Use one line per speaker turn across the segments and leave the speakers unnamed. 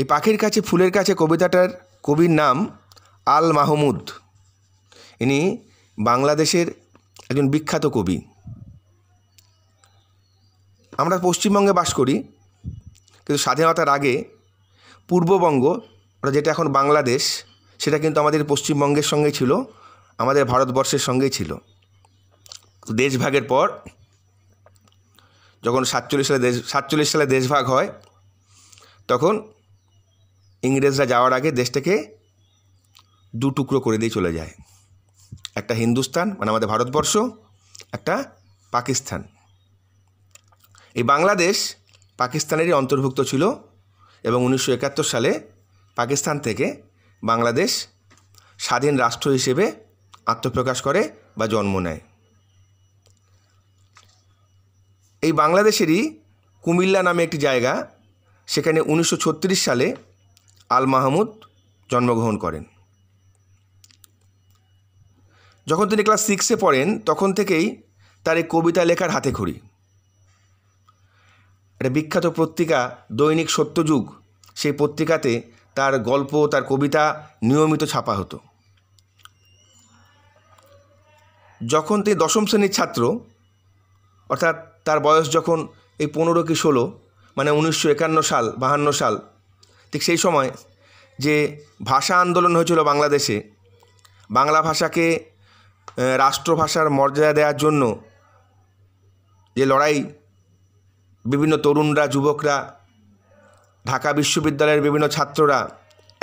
এই পাখির কাছে ফুলের কাছে কবিতাটার কবির নাম আল মাহমুদ ইনি বাংলাদেশের একজন বিখ্যাত কবি আমরা পশ্চিমবঙ্গে বাস করি কিন্তু স্বাধীনতার আগে পূর্ববঙ্গ যেটা এখন বাংলাদেশ সেটা কিন্তু আমাদের পশ্চিমবঙ্গের সঙ্গে ছিল আমাদের ভারতবর্ষের সঙ্গেই ছিল দেশভাগের পর যখন সাতচল্লিশ সালে দেশ সাতচল্লিশ সালে দেশভাগ হয় তখন ইংরেজরা যাওয়ার আগে দেশটাকে দু টুকরো করে দিয়ে চলে যায় একটা হিন্দুস্তান মানে আমাদের ভারতবর্ষ একটা পাকিস্তান এই বাংলাদেশ পাকিস্তানেরই অন্তর্ভুক্ত ছিল এবং উনিশশো একাত্তর সালে পাকিস্তান থেকে বাংলাদেশ স্বাধীন রাষ্ট্র হিসেবে আত্মপ্রকাশ করে বা জন্ম নেয় এই বাংলাদেশেরই কুমিল্লা নামে একটি জায়গা সেখানে উনিশশো সালে আল মাহমুদ জন্মগ্রহণ করেন যখন তিনি ক্লাস সিক্সে পড়েন তখন থেকেই তার এই কবিতা লেখার হাতে খড়ি একটা বিখ্যাত পত্রিকা দৈনিক সত্যযুগ সেই পত্রিকাতে তার গল্প তার কবিতা নিয়মিত ছাপা হতো যখন তিনি দশম শ্রেণীর ছাত্র অর্থাৎ তার বয়স যখন এই পনেরো কি ষোলো মানে উনিশশো একান্ন সাল বাহান্ন সাল ঠিক সেই সময় যে ভাষা আন্দোলন হয়েছিল বাংলাদেশে বাংলা ভাষাকে রাষ্ট্রভাষার মর্যাদা দেওয়ার জন্য যে লড়াই বিভিন্ন তরুণরা যুবকরা ঢাকা বিশ্ববিদ্যালয়ের বিভিন্ন ছাত্ররা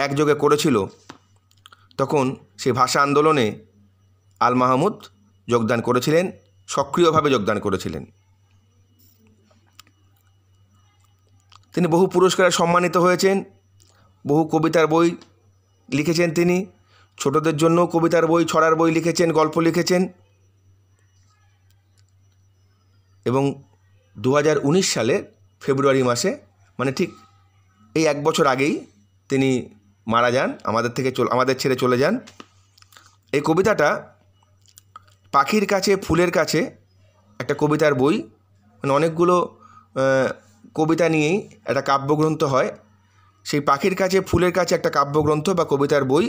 একযোগে করেছিল তখন সেই ভাষা আন্দোলনে আল মাহমুদ যোগদান করেছিলেন সক্রিয়ভাবে যোগদান করেছিলেন তিনি বহু পুরস্কারে সম্মানিত হয়েছেন বহু কবিতার বই লিখেছেন তিনি ছোটদের জন্য কবিতার বই ছড়ার বই লিখেছেন গল্প লিখেছেন এবং দু সালের ফেব্রুয়ারি মাসে মানে ঠিক এই এক বছর আগেই তিনি মারা যান আমাদের থেকে আমাদের ছেড়ে চলে যান এই কবিতাটা পাখির কাছে ফুলের কাছে একটা কবিতার বই মানে অনেকগুলো কবিতা নিয়েই একটা কাব্যগ্রন্থ হয় সেই পাখির কাছে ফুলের কাছে একটা কাব্যগ্রন্থ বা কবিতার বই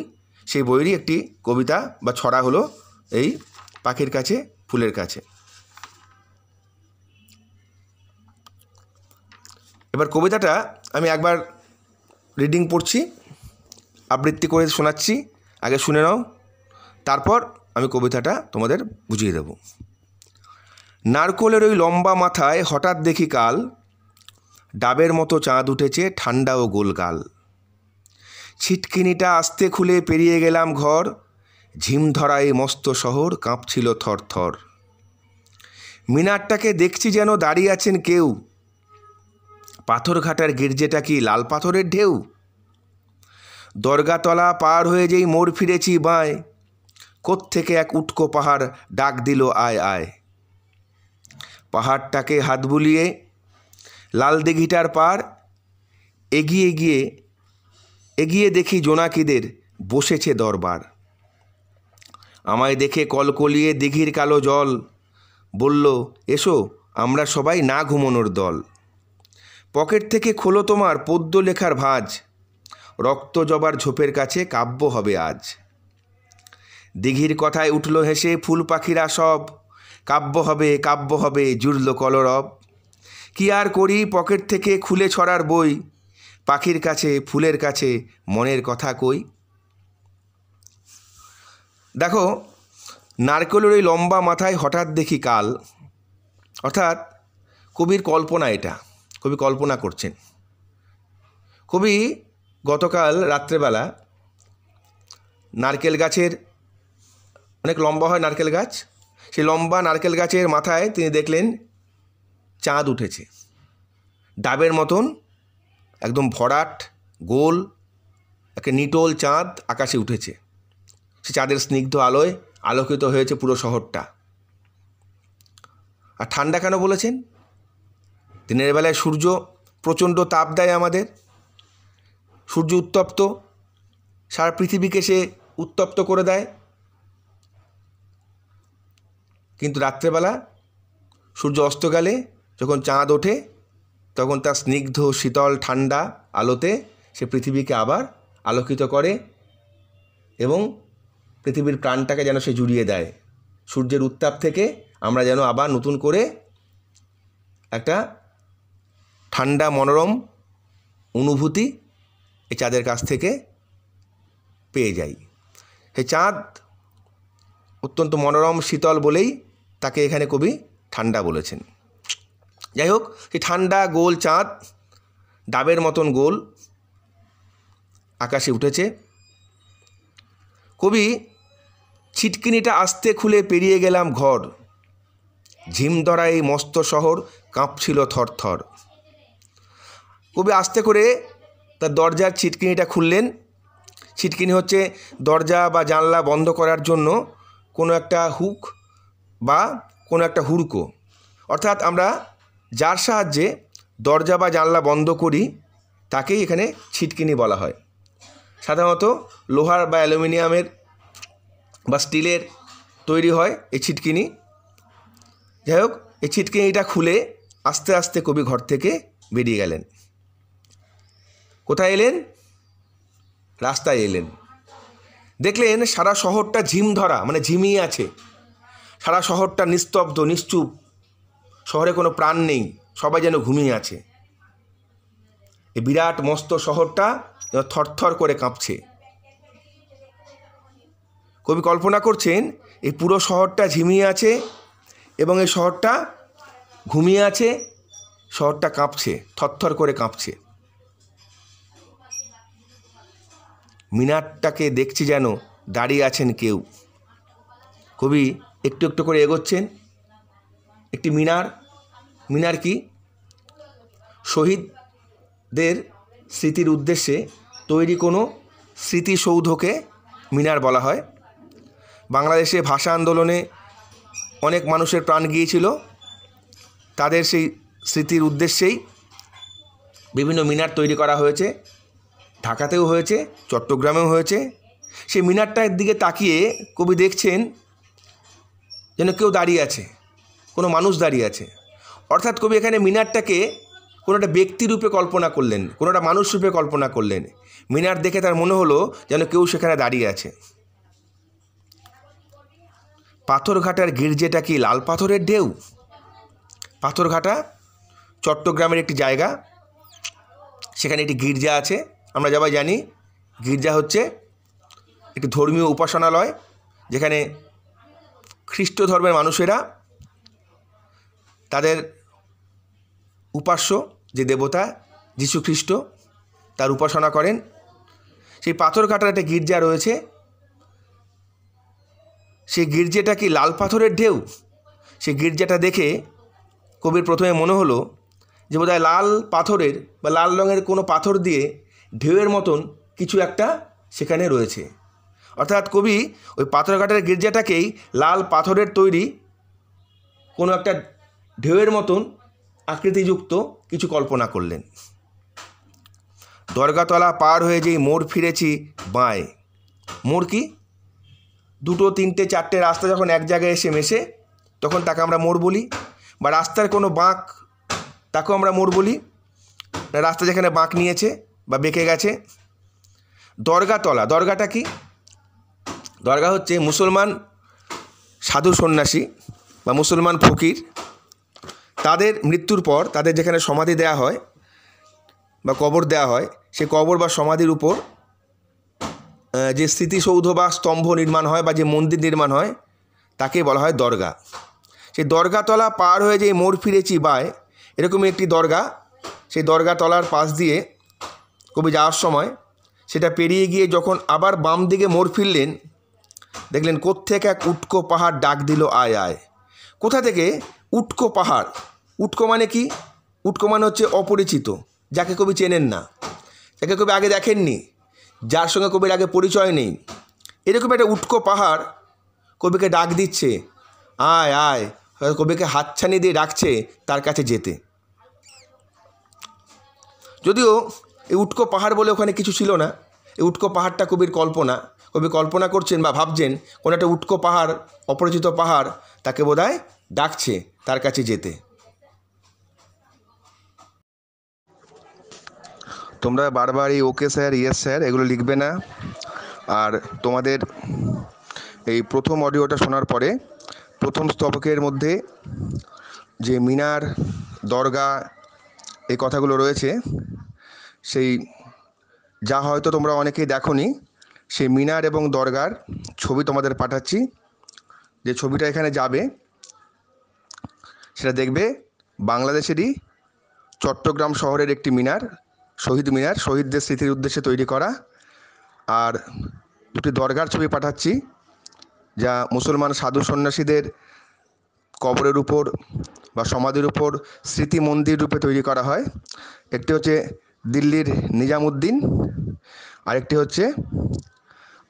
সেই বইয়েরই একটি কবিতা বা ছড়া হলো এই পাখির কাছে ফুলের কাছে এবার কবিতাটা আমি একবার রিডিং পড়ছি আবৃত্তি করে শোনাচ্ছি আগে শুনে নাও তারপর আমি কবিতাটা তোমাদের বুঝিয়ে দেব নারকোলের ওই লম্বা মাথায় হঠাৎ দেখি কাল ডাবের মতো চাঁদ উঠেছে ঠান্ডা ও গোলগাল ছিটকিনিটা আস্তে খুলে পেরিয়ে গেলাম ঘর ঝিম ধরায় মস্ত শহর কাঁপছিল থর থর মিনারটাকে দেখছি যেন দাঁড়িয়ে আছেন কেউ পাথরঘাটার গির্জেটা কি লাল পাথরের ঢেউ দরগাতলা পার হয়ে যেই মোড় ফিরেছি বাঁয় কোত্থেকে এক উটকো পাহাড় ডাক দিল আয় আয় পাহাড়টাকে হাত বুলিয়ে লাল দিঘিটার পার এগিয়ে গিয়ে এগিয়ে দেখি জোনাকিদের বসেছে দরবার আমায় দেখে কলকলিয়ে দিঘির কালো জল বলল এসো আমরা সবাই না ঘুমোনোর দল পকেট থেকে খোলো তোমার পদ্য লেখার ভাজ রক্ত জবার ঝোপের কাছে কাব্য হবে আজ দিঘির কথায় উঠল হেসে ফুল পাখিরা সব কাব্য হবে কাব্য হবে জুড়ল কলরব কি আর করি পকেট থেকে খুলে ছড়ার বই পাখির কাছে ফুলের কাছে মনের কথা কই দেখো নারকেলের ওই লম্বা মাথায় হঠাৎ দেখি কাল অর্থাৎ কবির কল্পনা এটা কবি কল্পনা করছেন কবি গতকাল রাত্রেবেলা নারকেল গাছের অনেক লম্বা হয় নারকেল গাছ সেই লম্বা নারকেল গাছের মাথায় তিনি দেখলেন চাঁদ উঠেছে ডাবের মতন একদম ভরাট গোল একটা নিটোল চাঁদ আকাশে উঠেছে সে চাঁদের স্নিগ্ধ আলোয় আলোকিত হয়েছে পুরো শহরটা আর ঠান্ডা কেন বলেছেন দিনের বেলায় সূর্য প্রচণ্ড তাপ দেয় আমাদের সূর্য উত্তপ্ত সারা পৃথিবীকে সে উত্তপ্ত করে দেয় কিন্তু রাত্রেবেলা সূর্য অস্ত গেলে যখন চাঁদ ওঠে তখন তার স্নিগ্ধ শীতল ঠান্ডা আলোতে সে পৃথিবীকে আবার আলোকিত করে এবং পৃথিবীর প্রাণটাকে যেন সে জুড়িয়ে দেয় সূর্যের উত্তাপ থেকে আমরা যেন আবার নতুন করে একটা ঠান্ডা মনোরম অনুভূতি এই চাঁদের কাছ থেকে পেয়ে যাই সে চাঁদ অত্যন্ত মনোরম শীতল বলেই তাকে এখানে কবি ঠান্ডা বলেছেন যাই হোক সেই ঠান্ডা গোল চাঁদ ডাবের মতন গোল আকাশে উঠেছে কবি ছিটকিনিটা আস্তে খুলে পেরিয়ে গেলাম ঘর ঝিম এই মস্ত শহর কাঁপছিল থরথর কবি আস্তে করে তার দরজার ছিটকিনিটা খুললেন ছিটকিনি হচ্ছে দরজা বা জানলা বন্ধ করার জন্য কোনো একটা হুক বা কোনো একটা হুড়কো অর্থাৎ আমরা যার সাহায্যে দরজা বা জানলা বন্ধ করি তাকেই এখানে ছিটকিনি বলা হয় সাধারণত লোহার বা অ্যালুমিনিয়ামের বা স্টিলের তৈরি হয় এই ছিটকিনি যাই হোক এই ছিটকিনিটা খুলে আস্তে আস্তে কবি ঘর থেকে বেরিয়ে গেলেন কোথায় এলেন রাস্তায় এলেন দেখলেন সারা শহরটা ঝিম ধরা মানে ঝিমিয়ে আছে সারা শহরটা নিস্তব্ধ নিশ্চুপ শহরে কোনো প্রাণ নেই সবাই যেন ঘুমিয়ে আছে এই বিরাট মস্ত শহরটা থরথর করে কাঁপছে কবি কল্পনা করছেন এই পুরো শহরটা ঝিমিয়ে আছে এবং এই শহরটা ঘুমিয়ে আছে শহরটা কাঁপছে থরথর করে কাঁপছে মিনারটাকে দেখছি যেন দাঁড়িয়ে আছেন কেউ কবি একটু একটু করে এগোচ্ছেন একটি মিনার মিনার কি শহীদদের স্মৃতির উদ্দেশ্যে তৈরি কোনো স্মৃতিসৌধকে মিনার বলা হয় বাংলাদেশে ভাষা আন্দোলনে অনেক মানুষের প্রাণ গিয়েছিল তাদের সেই স্মৃতির উদ্দেশ্যেই বিভিন্ন মিনার তৈরি করা হয়েছে ঢাকাতেও হয়েছে চট্টগ্রামেও হয়েছে সেই মিনারটার দিকে তাকিয়ে কবি দেখছেন যেন কেউ দাঁড়িয়ে আছে কোনো মানুষ দাঁড়িয়ে আছে অর্থাৎ কবি এখানে মিনারটাকে কোনো একটা ব্যক্তিরূপে কল্পনা করলেন কোনো একটা মানুষরূপে কল্পনা করলেন মিনার দেখে তার মনে হলো যেন কেউ সেখানে দাঁড়িয়ে আছে পাথরঘাটার গির্জেটা কি লাল পাথরের ঢেউ পাথরঘাটা চট্টগ্রামের একটি জায়গা সেখানে একটি গির্জা আছে আমরা যাবাই জানি গির্জা হচ্ছে একটি ধর্মীয় উপাসনালয় যেখানে খ্রিস্ট ধর্মের মানুষেরা তাদের উপাস্য যে দেবতা যীশুখ্রিস্ট তার উপাসনা করেন সেই পাথর কাটার একটা গির্জা রয়েছে সেই গির্জাটা কি লাল পাথরের ঢেউ সেই গির্জাটা দেখে কবির প্রথমে মনে হলো যে বোধহয় লাল পাথরের বা লাল রঙের কোনো পাথর দিয়ে ঢেউয়ের মতন কিছু একটা সেখানে রয়েছে অর্থাৎ কবি ওই পাথরঘাটের গির্জাটাকেই লাল পাথরের তৈরি কোনো একটা ঢেউয়ের মতন আকৃতিযুক্ত কিছু কল্পনা করলেন দরগাতলা পার হয়ে যেই মোড় ফিরেছি বাঁয়ে মোড় কি দুটো তিনটে চারটে রাস্তা যখন এক জায়গায় এসে মেশে তখন তাকে আমরা মোড় বলি বা রাস্তার কোনো বাঁক তাকেও আমরা মোড় বলি রাস্তা যেখানে বাঁক নিয়েছে বা বেঁকে গেছে দরগাতলা দরগাটা কি দরগা হচ্ছে মুসলমান সাধু সন্ন্যাসী বা মুসলমান ফকির তাদের মৃত্যুর পর তাদের যেখানে সমাধি দেয়া হয় বা কবর দেয়া হয় সে কবর বা সমাধির উপর যে স্মৃতিসৌধ বা স্তম্ভ নির্মাণ হয় বা যে মন্দির নির্মাণ হয় তাকে বলা হয় দরগা সেই দরগাতলা পার হয়ে যে মোড় ফিরেছি বায় এরকমই একটি দরগা সেই দরগাতলার পাশ দিয়ে কবি যাওয়ার সময় সেটা পেরিয়ে গিয়ে যখন আবার বাম দিকে মোড় ফিরলেন দেখলেন কোত্থেকে এক উটকো পাহাড় ডাক দিল আয় আয় কোথা থেকে উটকো পাহাড় উটকো মানে কি উটকো মানে হচ্ছে অপরিচিত যাকে কবি চেনেন না যাকে কবি আগে দেখেননি যার সঙ্গে কবির আগে পরিচয় নেই এরকম একটা উটকো পাহাড় কবিকে ডাক দিচ্ছে আয় আয় কবিকে হাতছানি দিয়ে ডাকছে তার কাছে যেতে যদিও এই উটকো পাহাড় বলে ওখানে কিছু ছিল না এই উটকো পাহাড়টা কবির কল্পনা কবি কল্পনা করছেন বা ভাবছেন কোনো একটা উটকো পাহাড় অপরিচিত পাহাড় তাকে বোধহয় ডাকছে তার কাছে যেতে তোমরা বারবার এই ওকে স্যার ইয়েস স্যার এগুলো লিখবে না আর তোমাদের এই প্রথম অডিওটা শোনার পরে প্রথম স্তবকের মধ্যে যে মিনার দরগা এই কথাগুলো রয়েছে সেই যা হয়তো তোমরা অনেকেই দেখনি সেই মিনার এবং দরগার ছবি তোমাদের পাঠাচ্ছি যে ছবিটা এখানে যাবে সেটা দেখবে বাংলাদেশেরই চট্টগ্রাম শহরের একটি মিনার শহীদ মিনার শহীদদের স্মৃতির উদ্দেশ্যে তৈরি করা আর দুটি দরগার ছবি পাঠাচ্ছি যা মুসলমান সাধু সন্ন্যাসীদের কবরের উপর বা সমাধির উপর স্মৃতি মন্দির রূপে তৈরি করা হয় একটি হচ্ছে দিল্লির নিজামুদ্দিন আরেকটি হচ্ছে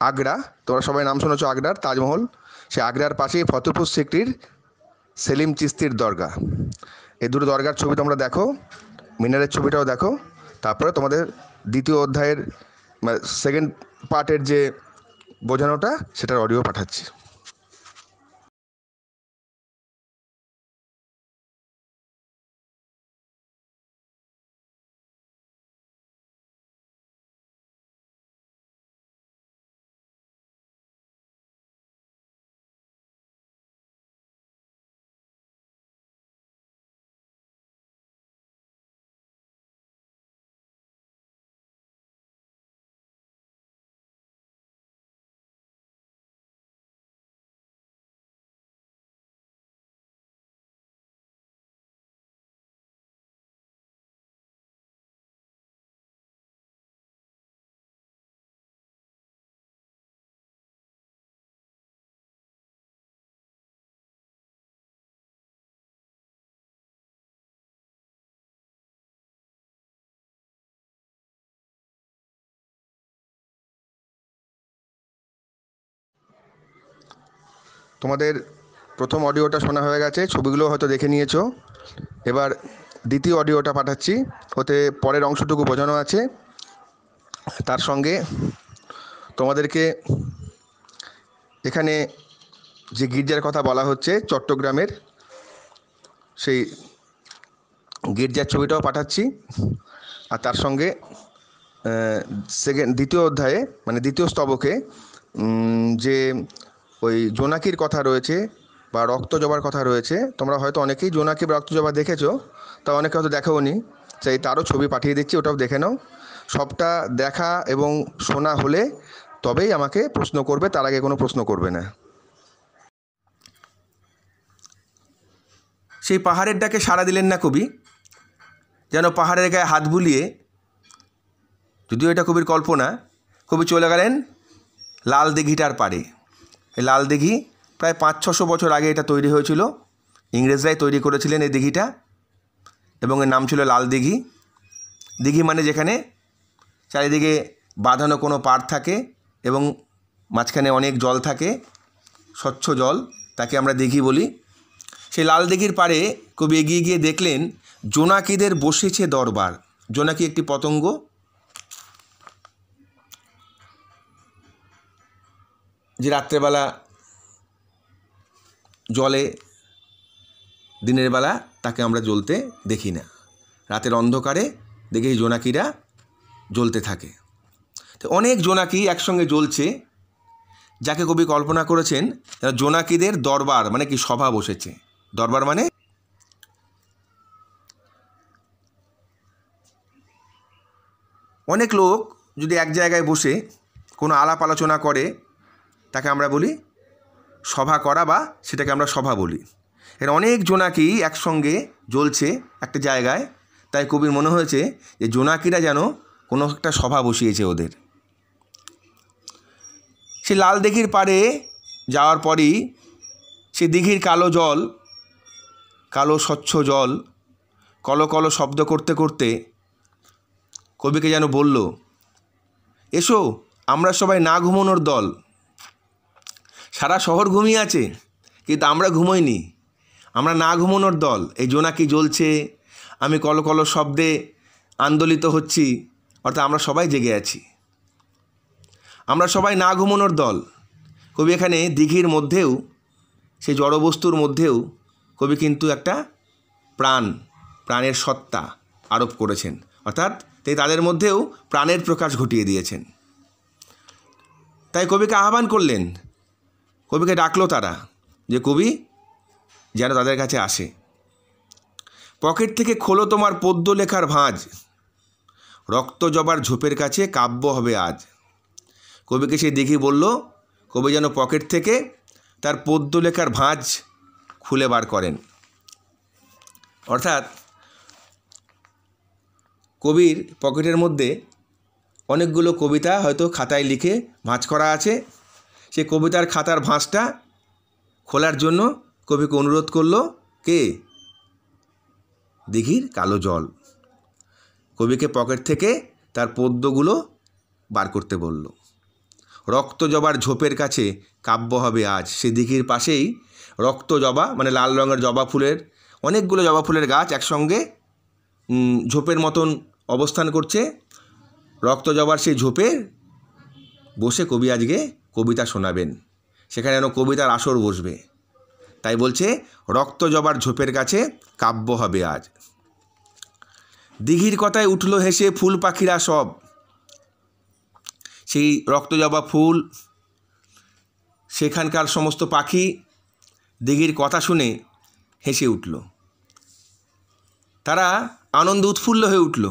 আগ্রা তোমরা সবাই নাম শুনেছ আগ্রার তাজমহল সে আগ্রার পাশেই ফতেপুর সিকরির সেলিম চিস্তির দরগা এই দুটো দরগার ছবি তোমরা দেখো মিনারের ছবিটাও দেখো তারপরে তোমাদের দ্বিতীয় অধ্যায়ের সেকেন্ড মানে পার্টের যে বোঝানোটা সেটার অডিও পাঠাচ্ছি তোমাদের প্রথম অডিওটা শোনা হয়ে গেছে ছবিগুলো হয়তো দেখে নিয়েছো এবার দ্বিতীয় অডিওটা পাঠাচ্ছি ওতে পরের অংশটুকু বোঝানো আছে তার সঙ্গে তোমাদেরকে এখানে যে গির্জার কথা বলা হচ্ছে চট্টগ্রামের সেই গির্জার ছবিটাও পাঠাচ্ছি আর তার সঙ্গে সেকেন্ড দ্বিতীয় অধ্যায়ে মানে দ্বিতীয় স্তবকে যে ওই জোনাকির কথা রয়েছে বা রক্ত জবার কথা রয়েছে তোমরা হয়তো অনেকেই জোনাকি বা রক্ত জবা দেখেছো তা অনেকে হয়তো দেখেও নি সেই তারও ছবি পাঠিয়ে দিচ্ছি ওটাও দেখে নাও সবটা দেখা এবং শোনা হলে তবেই আমাকে প্রশ্ন করবে তার আগে কোনো প্রশ্ন করবে না সেই পাহাড়ের ডাকে সাড়া দিলেন না কবি যেন পাহাড়ের গায়ে হাত বুলিয়ে যদিও এটা কবির কল্পনা কবি চলে গেলেন লাল দিঘিটার পাড়ে লাল দিঘি প্রায় পাঁচ ছশো বছর আগে এটা তৈরি হয়েছিল ইংরেজরাই তৈরি করেছিলেন এই দিঘিটা এবং এর নাম ছিল লাল দিঘি দিঘি মানে যেখানে চারিদিকে বাঁধানো কোনো পাড় থাকে এবং মাঝখানে অনেক জল থাকে স্বচ্ছ জল তাকে আমরা দিঘি বলি সেই লাল দিঘির পাড়ে কবি এগিয়ে গিয়ে দেখলেন জোনাকিদের বসেছে দরবার জোনাকি একটি পতঙ্গ যে রাত্রেবেলা জলে দিনের বেলা তাকে আমরা জ্বলতে দেখি না রাতের অন্ধকারে দেখি জোনাকিরা জ্বলতে থাকে তো অনেক জোনাকি একসঙ্গে জ্বলছে যাকে কবি কল্পনা করেছেন জোনাকিদের দরবার মানে কি সভা বসেছে দরবার মানে অনেক লোক যদি এক জায়গায় বসে কোনো আলাপ আলোচনা করে তাকে আমরা বলি সভা করা বা সেটাকে আমরা সভা বলি এর অনেক জোনাকি একসঙ্গে জ্বলছে একটা জায়গায় তাই কবির মনে হয়েছে যে জোনাকিরা যেন কোনো একটা সভা বসিয়েছে ওদের সে লাল দিঘির পাড়ে যাওয়ার পরই সে দিঘির কালো জল কালো স্বচ্ছ জল কলো কলো শব্দ করতে করতে কবিকে যেন বলল এসো আমরা সবাই না ঘুমোনোর দল সারা শহর ঘুমিয়ে আছে কিন্তু আমরা ঘুমোইনি আমরা না ঘুমোনোর দল এই জোনাকি জ্বলছে আমি কলকল শব্দে আন্দোলিত হচ্ছি অর্থাৎ আমরা সবাই জেগে আছি আমরা সবাই না ঘুমোনোর দল কবি এখানে দিঘির মধ্যেও সেই জড়বস্তুর মধ্যেও কবি কিন্তু একটা প্রাণ প্রাণের সত্তা আরোপ করেছেন অর্থাৎ তাই তাদের মধ্যেও প্রাণের প্রকাশ ঘটিয়ে দিয়েছেন তাই কবিকে আহ্বান করলেন কবিকে ডাকলো তারা যে কবি যেন তাদের কাছে আসে পকেট থেকে খোলো তোমার পদ্য লেখার ভাঁজ রক্ত জবার ঝোপের কাছে কাব্য হবে আজ কবিকে সে দেখি বলল কবি যেন পকেট থেকে তার পদ্য লেখার ভাঁজ খুলে বার করেন অর্থাৎ কবির পকেটের মধ্যে অনেকগুলো কবিতা হয়তো খাতায় লিখে ভাঁজ করা আছে সে কবিতার খাতার ভাঁজটা খোলার জন্য কবিকে অনুরোধ করলো কে দিঘির কালো জল কবিকে পকেট থেকে তার পদ্যগুলো বার করতে বলল রক্ত জবার ঝোপের কাছে কাব্য হবে আজ সে দিঘির পাশেই রক্ত জবা মানে লাল রঙের জবা ফুলের অনেকগুলো জবা ফুলের গাছ একসঙ্গে ঝোপের মতন অবস্থান করছে রক্ত জবার সেই ঝোপে বসে কবি আজকে কবিতা শোনাবেন সেখানে যেন কবিতার আসর বসবে তাই বলছে রক্ত জবার ঝোপের কাছে কাব্য হবে আজ দিঘির কথায় উঠল হেসে ফুল পাখিরা সব সেই রক্ত জবা ফুল সেখানকার সমস্ত পাখি দিঘির কথা শুনে হেসে উঠল তারা আনন্দ উৎফুল্ল হয়ে উঠল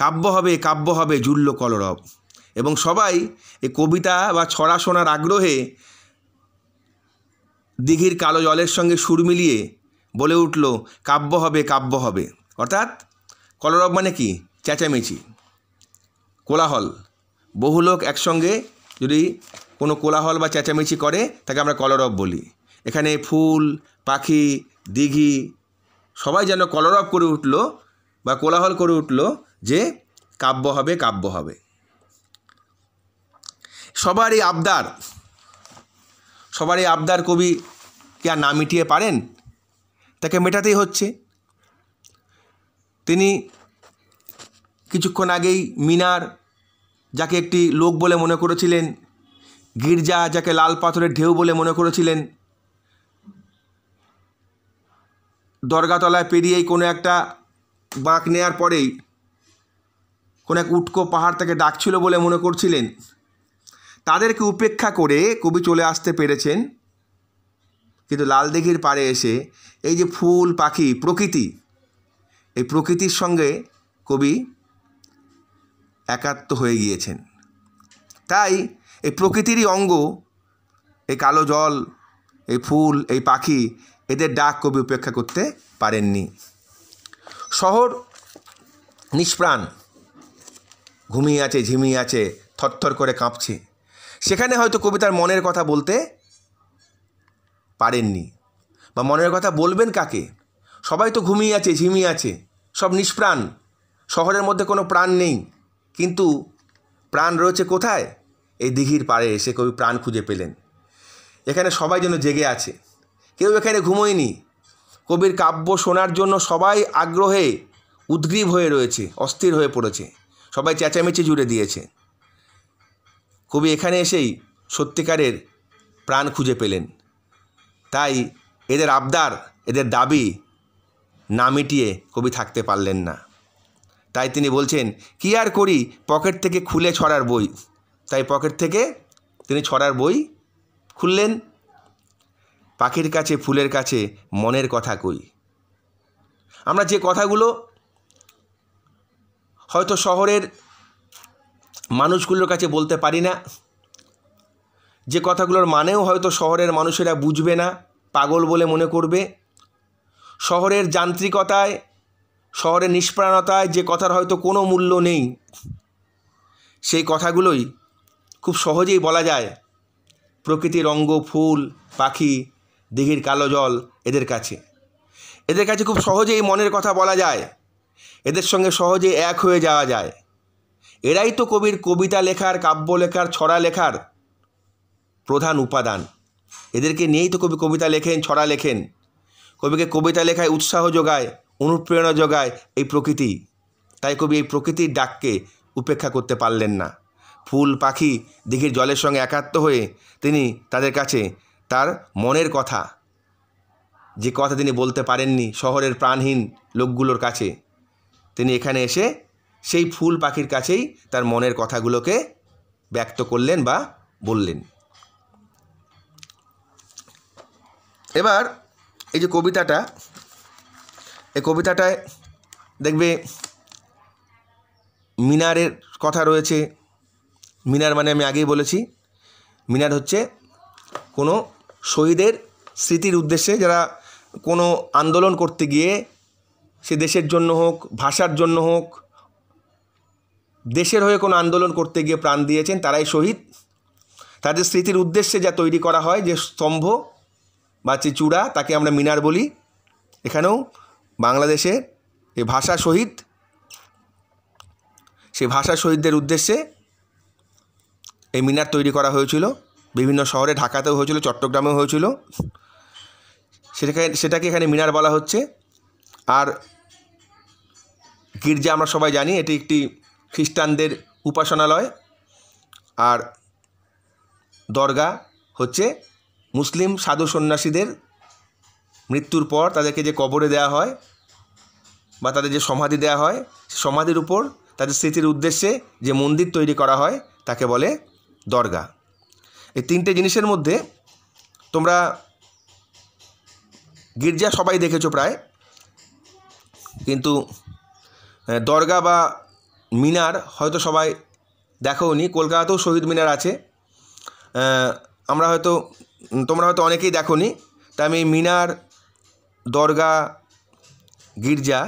কাব্য হবে কাব্য হবে জুল্ল কলরব এবং সবাই এই কবিতা বা ছড়া শোনার আগ্রহে দিঘির কালো জলের সঙ্গে সুর মিলিয়ে বলে উঠল কাব্য হবে কাব্য হবে অর্থাৎ কলরব মানে কি চেঁচামেচি কোলাহল বহু লোক একসঙ্গে যদি কোনো কোলাহল বা চেঁচামেচি করে তাকে আমরা কলরব বলি এখানে ফুল পাখি দিঘি সবাই যেন কলরব করে উঠল বা কোলাহল করে উঠল যে কাব্য হবে কাব্য হবে সবারই আবদার সবার এই আবদার কবি কি আর না মিটিয়ে পারেন তাকে মেটাতেই হচ্ছে তিনি কিছুক্ষণ আগেই মিনার যাকে একটি লোক বলে মনে করেছিলেন গির্জা যাকে লাল পাথরের ঢেউ বলে মনে করেছিলেন দরগাতলায় পেরিয়েই কোনো একটা বাঁক নেয়ার পরেই কোনো এক উটকো পাহাড় তাকে ডাকছিল বলে মনে করছিলেন তাদেরকে উপেক্ষা করে কবি চলে আসতে পেরেছেন কিন্তু লাল দিঘির পাড়ে এসে এই যে ফুল পাখি প্রকৃতি এই প্রকৃতির সঙ্গে কবি একাত্ম হয়ে গিয়েছেন তাই এই প্রকৃতিরই অঙ্গ এই কালো জল এই ফুল এই পাখি এদের ডাক কবি উপেক্ষা করতে পারেননি শহর নিষ্প্রাণ ঘুমিয়ে আছে ঝিমিয়ে আছে থরথর করে কাঁপছে সেখানে হয়তো কবি তার মনের কথা বলতে পারেননি বা মনের কথা বলবেন কাকে সবাই তো ঘুমিয়ে আছে ঝিমিয়ে আছে সব নিষ্প্রাণ শহরের মধ্যে কোনো প্রাণ নেই কিন্তু প্রাণ রয়েছে কোথায় এই দিঘির পাড়ে এসে কবি প্রাণ খুঁজে পেলেন এখানে সবাই যেন জেগে আছে কেউ এখানে ঘুমোয়নি কবির কাব্য শোনার জন্য সবাই আগ্রহে উদ্গ্রীব হয়ে রয়েছে অস্থির হয়ে পড়েছে সবাই চেঁচামেচি জুড়ে দিয়েছে কবি এখানে এসেই সত্যিকারের প্রাণ খুঁজে পেলেন তাই এদের আবদার এদের দাবি না মিটিয়ে কবি থাকতে পারলেন না তাই তিনি বলছেন কি আর করি পকেট থেকে খুলে ছড়ার বই তাই পকেট থেকে তিনি ছড়ার বই খুললেন পাখির কাছে ফুলের কাছে মনের কথা কই আমরা যে কথাগুলো হয়তো শহরের মানুষগুলোর কাছে বলতে পারি না যে কথাগুলোর মানেও হয়তো শহরের মানুষেরা বুঝবে না পাগল বলে মনে করবে শহরের যান্ত্রিকতায় শহরের নিষ্প্রাণতায় যে কথার হয়তো কোনো মূল্য নেই সেই কথাগুলোই খুব সহজেই বলা যায় প্রকৃতির অঙ্গ ফুল পাখি দিঘির কালো জল এদের কাছে এদের কাছে খুব সহজেই মনের কথা বলা যায় এদের সঙ্গে সহজে এক হয়ে যাওয়া যায় এরাই তো কবির কবিতা লেখার কাব্য লেখার ছড়া লেখার প্রধান উপাদান এদেরকে নিয়েই তো কবি কবিতা লেখেন ছড়া লেখেন কবিকে কবিতা লেখায় উৎসাহ যোগায় অনুপ্রেরণা যোগায় এই প্রকৃতি তাই কবি এই প্রকৃতির ডাককে উপেক্ষা করতে পারলেন না ফুল পাখি দিঘির জলের সঙ্গে একাত্ম হয়ে তিনি তাদের কাছে তার মনের কথা যে কথা তিনি বলতে পারেননি শহরের প্রাণহীন লোকগুলোর কাছে তিনি এখানে এসে সেই ফুল পাখির কাছেই তার মনের কথাগুলোকে ব্যক্ত করলেন বা বললেন এবার এই যে কবিতাটা এই কবিতাটায় দেখবে মিনারের কথা রয়েছে মিনার মানে আমি আগেই বলেছি মিনার হচ্ছে কোনো শহীদের স্মৃতির উদ্দেশ্যে যারা কোনো আন্দোলন করতে গিয়ে সে দেশের জন্য হোক ভাষার জন্য হোক দেশের হয়ে কোনো আন্দোলন করতে গিয়ে প্রাণ দিয়েছেন তারাই শহীদ তাদের স্মৃতির উদ্দেশ্যে যা তৈরি করা হয় যে স্তম্ভ বা চিচুড়া চূড়া তাকে আমরা মিনার বলি এখানেও বাংলাদেশে এ ভাষা শহীদ সে ভাষা শহীদদের উদ্দেশ্যে এই মিনার তৈরি করা হয়েছিল বিভিন্ন শহরে ঢাকাতেও হয়েছিল চট্টগ্রামেও হয়েছিল সেটাকে সেটাকে এখানে মিনার বলা হচ্ছে আর গির্জা আমরা সবাই জানি এটি একটি খ্রিস্টানদের উপাসনালয় আর দরগা হচ্ছে মুসলিম সাধু সন্ন্যাসীদের মৃত্যুর পর তাদেরকে যে কবরে দেওয়া হয় বা তাদের যে সমাধি দেওয়া হয় সমাধির উপর তাদের স্মৃতির উদ্দেশ্যে যে মন্দির তৈরি করা হয় তাকে বলে দরগা এই তিনটে জিনিসের মধ্যে তোমরা গির্জা সবাই দেখেছো প্রায় কিন্তু দরগা বা মিনার হয়তো সবাই দেখোনি কলকাতাতেও শহীদ মিনার আছে আমরা হয়তো তোমরা হয়তো অনেকেই দেখোনি তাই আমি মিনার দরগা গির্জা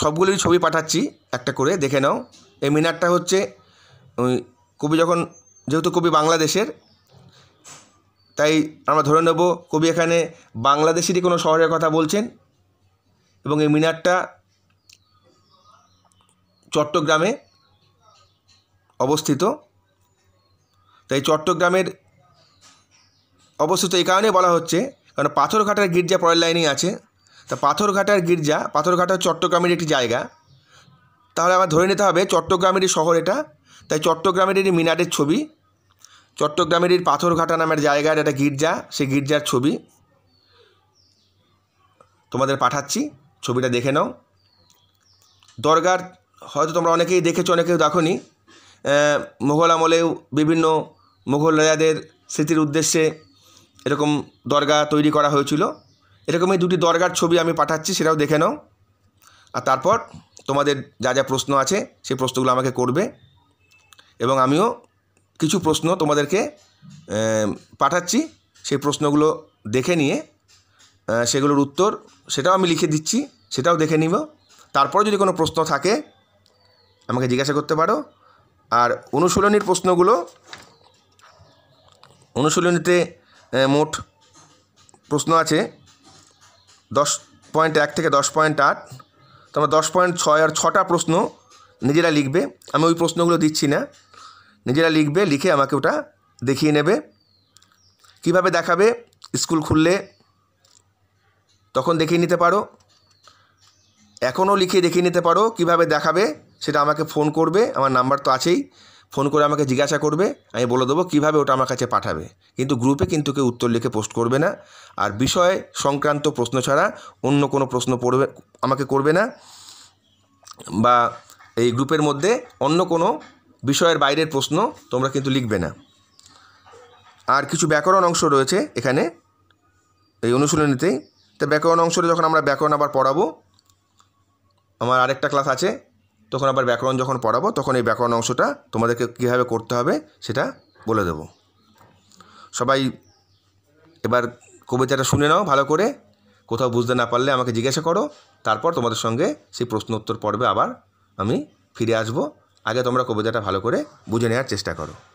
সবগুলোই ছবি পাঠাচ্ছি একটা করে দেখে নাও এই মিনারটা হচ্ছে ওই কবি যখন যেহেতু কবি বাংলাদেশের তাই আমরা ধরে নেব কবি এখানে বাংলাদেশেরই কোনো শহরের কথা বলছেন এবং এই মিনারটা চট্টগ্রামে অবস্থিত তাই চট্টগ্রামের অবস্থিত এই কারণে বলা হচ্ছে কারণ পাথরঘাটার গির্জা পরের লাইনেই আছে তা পাথরঘাটার গির্জা পাথরঘাটা চট্টগ্রামের একটি জায়গা তাহলে আমার ধরে নিতে হবে চট্টগ্রামেরই শহর এটা তাই চট্টগ্রামেরই মিনারের ছবি চট্টগ্রামেরই পাথরঘাটা নামের জায়গার একটা গির্জা সেই গির্জার ছবি তোমাদের পাঠাচ্ছি ছবিটা দেখে নাও দরগার হয়তো তোমরা অনেকেই দেখেছো অনেকেই দেখনি মোঘল আমলেও বিভিন্ন মোঘল রাজাদের স্মৃতির উদ্দেশ্যে এরকম দরগা তৈরি করা হয়েছিল এরকমই দুটি দরগার ছবি আমি পাঠাচ্ছি সেটাও দেখে নাও আর তারপর তোমাদের যা যা প্রশ্ন আছে সেই প্রশ্নগুলো আমাকে করবে এবং আমিও কিছু প্রশ্ন তোমাদেরকে পাঠাচ্ছি সেই প্রশ্নগুলো দেখে নিয়ে সেগুলোর উত্তর সেটাও আমি লিখে দিচ্ছি সেটাও দেখে নিব তারপরে যদি কোনো প্রশ্ন থাকে আমাকে জিজ্ঞাসা করতে পারো আর অনুশীলনীর প্রশ্নগুলো অনুশীলনীতে মোট প্রশ্ন আছে দশ পয়েন্ট এক থেকে দশ পয়েন্ট আট তোমার দশ পয়েন্ট ছয় আর ছটা প্রশ্ন নিজেরা লিখবে আমি ওই প্রশ্নগুলো দিচ্ছি না নিজেরা লিখবে লিখে আমাকে ওটা দেখিয়ে নেবে কিভাবে দেখাবে স্কুল খুললে তখন দেখিয়ে নিতে পারো এখনও লিখে দেখে নিতে পারো কিভাবে দেখাবে সেটা আমাকে ফোন করবে আমার নাম্বার তো আছেই ফোন করে আমাকে জিজ্ঞাসা করবে আমি বলে দেবো কীভাবে ওটা আমার কাছে পাঠাবে কিন্তু গ্রুপে কিন্তু কেউ উত্তর লিখে পোস্ট করবে না আর বিষয় সংক্রান্ত প্রশ্ন ছাড়া অন্য কোনো প্রশ্ন পড়বে আমাকে করবে না বা এই গ্রুপের মধ্যে অন্য কোনো বিষয়ের বাইরের প্রশ্ন তোমরা কিন্তু লিখবে না আর কিছু ব্যাকরণ অংশ রয়েছে এখানে এই অনুশীলনীতেই তা ব্যাকরণ অংশটা যখন আমরা ব্যাকরণ আবার পড়াবো আমার আরেকটা ক্লাস আছে তখন আবার ব্যাকরণ যখন পড়াবো তখন এই ব্যাকরণ অংশটা তোমাদেরকে কীভাবে করতে হবে সেটা বলে দেব সবাই এবার কবিতাটা শুনে নাও ভালো করে কোথাও বুঝতে না পারলে আমাকে জিজ্ঞাসা করো তারপর তোমাদের সঙ্গে সেই প্রশ্ন উত্তর পর্বে আবার আমি ফিরে আসব আগে তোমরা কবিতাটা ভালো করে বুঝে নেওয়ার চেষ্টা করো